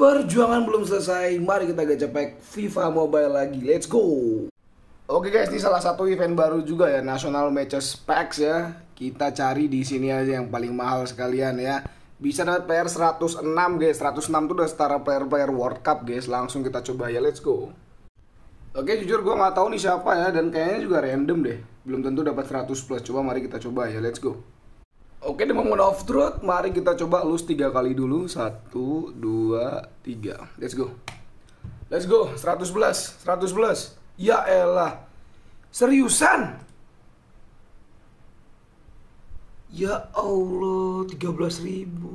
Perjuangan belum selesai, mari kita gacapak FIFA Mobile lagi. Let's go! Oke guys, ini salah satu event baru juga ya, National Matches Packs ya. Kita cari di sini aja yang paling mahal sekalian ya. Bisa dapat PR 106 guys, 106 tuh udah setara player-player World Cup guys. Langsung kita coba ya, let's go. Oke jujur gue gak tahu nih siapa ya, dan kayaknya juga random deh. Belum tentu dapat 100 plus, coba mari kita coba ya, let's go. Oke, demam mode off-road. Mari kita coba lus tiga kali dulu. Satu, dua, tiga. Let's go. Let's go. Seratus belas, seratus 111. Ya elah. Seriusan? Ya Allah, tiga belas ribu.